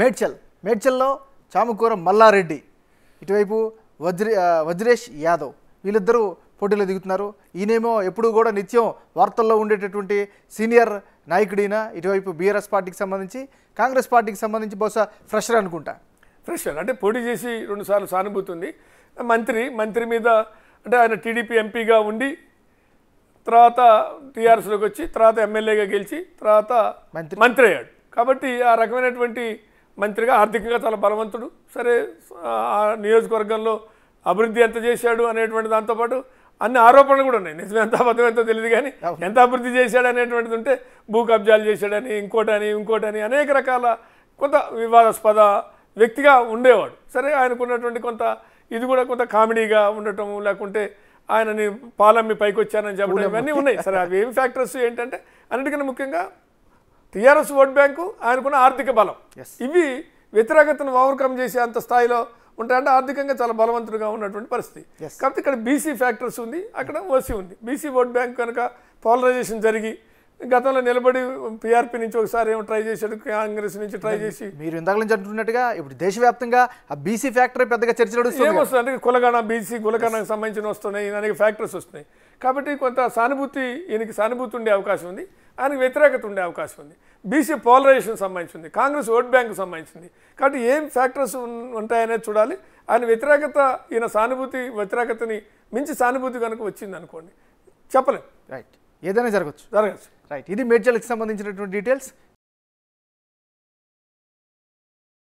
మేడ్చల్ మేడ్చల్లో చాముకూర మల్లారెడ్డి ఇటువైపు వజ్రే వజ్రేష్ యాదవ్ వీళ్ళిద్దరూ పోటీలో దిగుతున్నారు ఈయనేమో ఎప్పుడూ కూడా నిత్యం వార్తల్లో ఉండేటటువంటి సీనియర్ నాయకుడైన ఇటువైపు బీఆర్ఎస్ పార్టీకి సంబంధించి కాంగ్రెస్ పార్టీకి సంబంధించి బహుశా ఫ్రెషర్ అనుకుంటా ఫ్రెషర్ అంటే పోటీ చేసి రెండుసార్లు సానుభూతి ఉంది మంత్రి మంత్రి మీద అంటే ఆయన టీడీపీ ఎంపీగా ఉండి తర్వాత టీఆర్ఎస్లోకి వచ్చి తర్వాత ఎమ్మెల్యేగా గెలిచి తర్వాత మంత్రి అయ్యాడు కాబట్టి ఆ రకమైనటువంటి మంత్రిగా ఆర్థికంగా చాలా బలవంతుడు సరే ఆ నియోజకవర్గంలో అభివృద్ధి ఎంత చేశాడు అనేటువంటి దాంతోపాటు అన్ని ఆరోపణలు కూడా ఉన్నాయి నిజమే ఎంత అబద్ధం ఎంతో తెలియదు కానీ ఎంత అభివృద్ధి చేశాడు అనేటువంటిది ఉంటే భూ కబ్జాలు చేశాడని ఇంకోటని ఇంకోటని అనేక రకాల కొంత వివాదాస్పద వ్యక్తిగా ఉండేవాడు సరే ఆయనకున్నటువంటి కొంత ఇది కూడా కొంత కామెడీగా ఉండటం లేకుంటే ఆయనని పాలమ్మి పైకి వచ్చానని చెప్పడం ఇవన్నీ ఉన్నాయి సరే అవి ఏం ఫ్యాక్టర్స్ ఏంటంటే అన్నిటికన్నా ముఖ్యంగా టిఆర్ఎస్ ఓట్ బ్యాంకు ఆయనకున్న ఆర్థిక బలం ఇవి వ్యతిరేకతను ఓవర్కమ్ చేసే అంత స్థాయిలో ఉంటాయంటే ఆర్థికంగా చాలా బలవంతుడుగా ఉన్నటువంటి పరిస్థితి కాబట్టి ఇక్కడ బీసీ ఫ్యాక్టర్స్ ఉంది అక్కడ ఓసీ ఉంది బీసీ ఓట్ బ్యాంక్ కనుక పోలరైజేషన్ జరిగి గతంలో నిలబడి పీఆర్పీ నుంచి ఒకసారి ఏమో ట్రై చేశాడు కాంగ్రెస్ నుంచి ట్రై చేసి మీరు ఇందాక నుంచి అంటున్నట్టుగా ఇప్పుడు దేశవ్యాప్తంగా ఆ బీసీ ఫ్యాక్టరీ పెద్దగా చర్చలు ఏమొస్తుంది అంటే కులగణ బీసీ కులగణకు సంబంధించిన వస్తున్నాయి అనేక ఫ్యాక్టరీస్ వస్తున్నాయి కాబట్టి కొంత సానుభూతి ఈయనకి సానుభూతి ఉండే అవకాశం ఉంది ఆయనకు వ్యతిరేకత ఉండే అవకాశం ఉంది బీసీ పోలరైజేషన్ సంబంధించింది కాంగ్రెస్ ఓట్ సంబంధించి సంబంధించింది కాబట్టి ఏం ఫ్యాక్టర్స్ ఉంటాయనేది చూడాలి ఆయన వ్యతిరేకత ఈయన సానుభూతి వ్యతిరేకతని మించి సానుభూతి కనుక వచ్చింది అనుకోండి చెప్పలేదు రైట్ ఏదైనా జరగచ్చు జరగచ్చు రైట్ ఇది మేడ్చల్కి సంబంధించినటువంటి డీటెయిల్స్